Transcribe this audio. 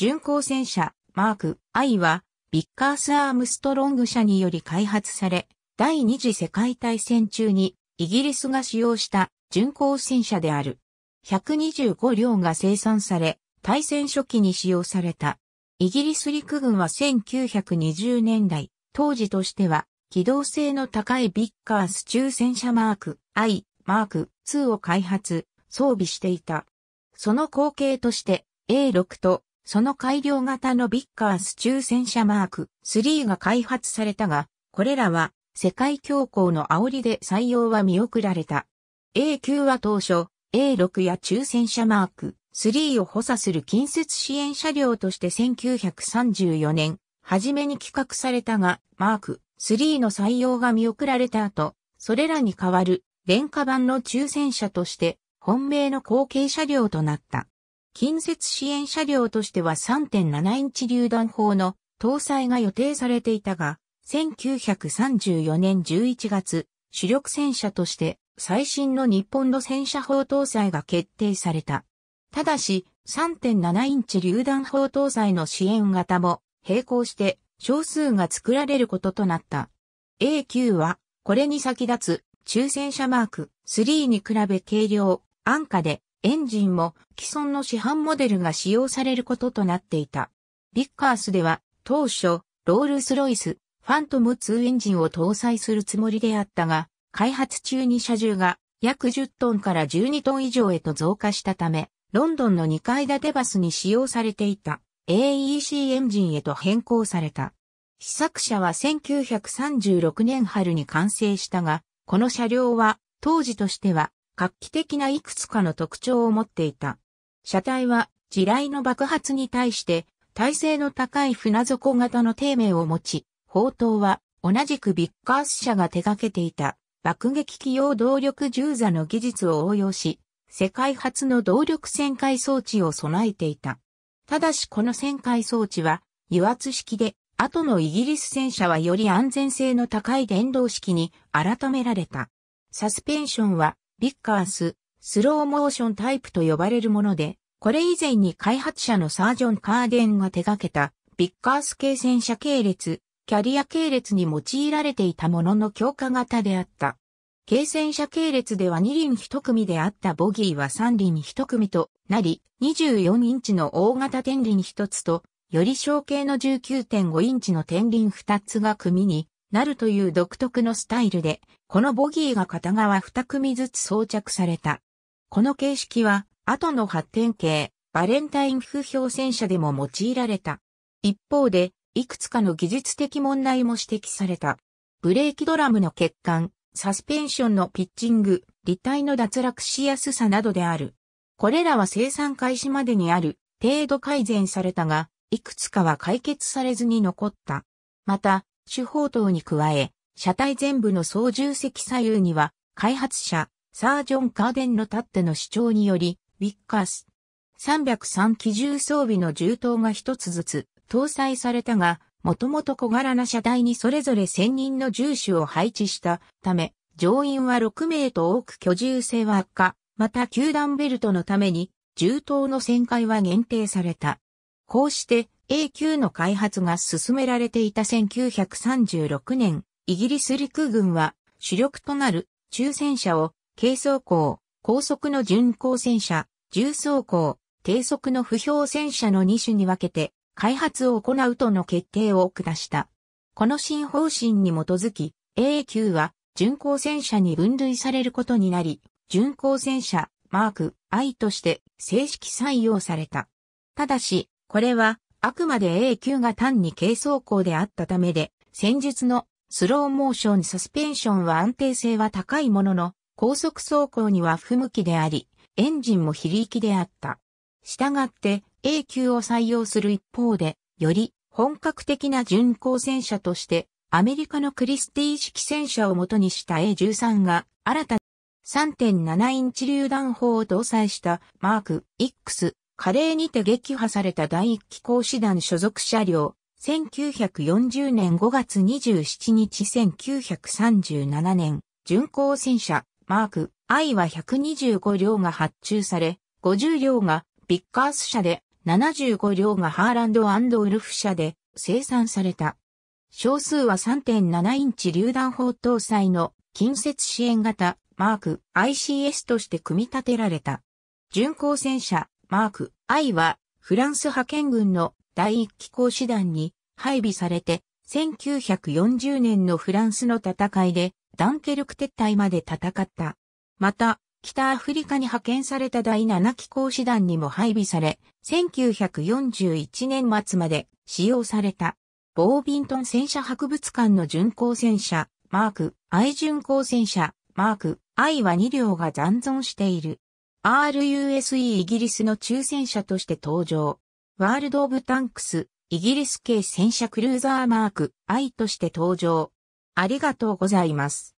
巡航戦車、マーク、I は、ビッカース・アームストロング社により開発され、第二次世界大戦中に、イギリスが使用した巡航戦車である。125両が生産され、大戦初期に使用された。イギリス陸軍は1920年代、当時としては、機動性の高いビッカース中戦車マーク I、マーク2を開発、装備していた。その後継として A6 とその改良型のビッカース中戦車マーク3が開発されたが、これらは世界恐慌の煽りで採用は見送られた。A 級は当初、A6 や中戦車マーク3を補佐する近接支援車両として1934年、初めに企画されたが、マーク3の採用が見送られた後、それらに代わる廉価版の中戦車として、本命の後継車両となった。近接支援車両としては3.7インチ榴弾砲の搭載が予定されていたが、1934年11月、主力戦車として最新の日本の戦車砲搭載が決定された。ただし、3.7インチ榴弾砲搭載の支援型も並行して少数が作られることとなった。a 級はこれに先立つ中戦車マーク3に比べ軽量、安価でエンジンも既存の市販モデルが使用されることとなっていた。ビッカースでは当初、ロールスロイス、ファントム2エンジンを搭載するつもりであったが、開発中に車重が約10トンから12トン以上へと増加したため、ロンドンの2階建てバスに使用されていた AEC エンジンへと変更された。試作車は1936年春に完成したが、この車両は当時としては画期的ないくつかの特徴を持っていた。車体は地雷の爆発に対して耐性の高い船底型の底面を持ち、砲塔は同じくビッカース社が手掛けていた爆撃機用動力銃座の技術を応用し、世界初の動力旋回装置を備えていた。ただしこの旋回装置は油圧式で、後のイギリス戦車はより安全性の高い電動式に改められた。サスペンションはビッカース、スローモーションタイプと呼ばれるもので、これ以前に開発者のサージョン・カーデンが手掛けた、ビッカース系戦車系列、キャリア系列に用いられていたものの強化型であった。軽戦車系列では2輪1組であったボギーは3輪1組となり、24インチの大型天輪1つと、より小型の19.5インチの天輪2つが組になるという独特のスタイルで、このボギーが片側2組ずつ装着された。この形式は、後の発展系、バレンタイン風評戦車でも用いられた。一方で、いくつかの技術的問題も指摘された。ブレーキドラムの欠陥、サスペンションのピッチング、立体の脱落しやすさなどである。これらは生産開始までにある程度改善されたが、いくつかは解決されずに残った。また、主砲塔に加え、車体全部の操縦席左右には、開発者、サージョン・カーデンの立っての主張により、ウィッカース。303機銃装備の銃刀が一つずつ搭載されたが、もともと小柄な車体にそれぞれ1000人の銃手を配置したため、乗員は6名と多く居住性は悪化、また球団ベルトのために、銃刀の旋回は限定された。こうして a 級の開発が進められていた1936年、イギリス陸軍は主力となる中戦車を軽装甲、高速の巡航戦車、重装甲、低速の不評戦車の2種に分けて開発を行うとの決定を下した。この新方針に基づき a 級は巡航戦車に分類されることになり、巡航戦車マーク I として正式採用された。ただし、これは、あくまで A 級が単に軽走行であったためで、戦術のスローモーションサスペンションは安定性は高いものの、高速走行には不向きであり、エンジンも非力であった。したがって A 級を採用する一方で、より本格的な巡航戦車として、アメリカのクリスティー式戦車を元にした A13 が新たに3.7インチ榴弾砲を搭載したマーク X 華麗にて撃破された第一機構師団所属車両、1940年5月27日1937年、巡航戦車、マーク、I は125両が発注され、50両がビッカース車で、75両がハーランドウルフ車で生産された。少数は3.7インチ榴弾砲搭載の近接支援型マーク ICS として組み立てられた。巡航戦車マーク I はフランス派遣軍の第一機構師団に配備されて1940年のフランスの戦いでダンケルク撤退まで戦った。また、北アフリカに派遣された第7機構師団にも配備され、1941年末まで使用された。ボービントン戦車博物館の巡航戦車、マーク、I 巡航戦車、マーク、I は2両が残存している。RUSE イギリスの抽選車として登場。ワールド・オブ・タンクス、イギリス系戦車クルーザーマーク I として登場。ありがとうございます。